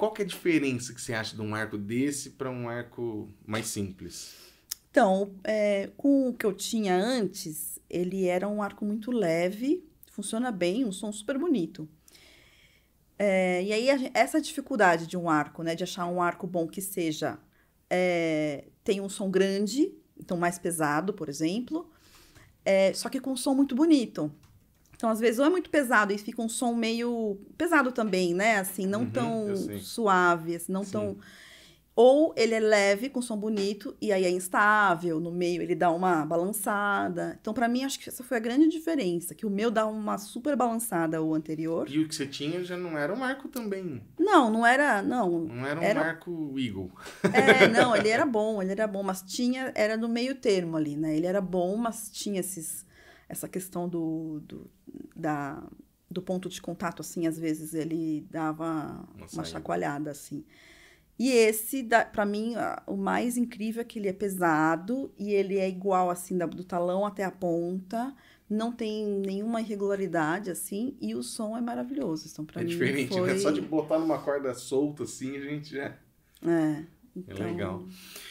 Qual que é a diferença que você acha de um arco desse para um arco mais simples? Então, é, com o que eu tinha antes, ele era um arco muito leve, funciona bem, um som super bonito. É, e aí, a, essa dificuldade de um arco, né? De achar um arco bom que seja... É, tem um som grande, então mais pesado, por exemplo, é, só que com um som muito bonito. Então, às vezes, ou é muito pesado e fica um som meio pesado também, né? Assim, não uhum, tão suave, assim, não Sim. tão. Ou ele é leve, com som bonito, e aí é instável, no meio ele dá uma balançada. Então, para mim, acho que essa foi a grande diferença, que o meu dá uma super balançada o anterior. E o que você tinha já não era um marco também. Não, não era, não. Não era um era... marco Eagle. É, não, ele era bom, ele era bom, mas tinha, era no meio termo ali, né? Ele era bom, mas tinha esses essa questão do, do, da, do ponto de contato, assim, às vezes ele dava uma, uma chacoalhada, assim. E esse, para mim, o mais incrível é que ele é pesado e ele é igual, assim, do talão até a ponta. Não tem nenhuma irregularidade, assim, e o som é maravilhoso. Então, pra é mim, diferente, né? foi... né? Só de botar numa corda solta, assim, a gente já... É. Então... É legal. Então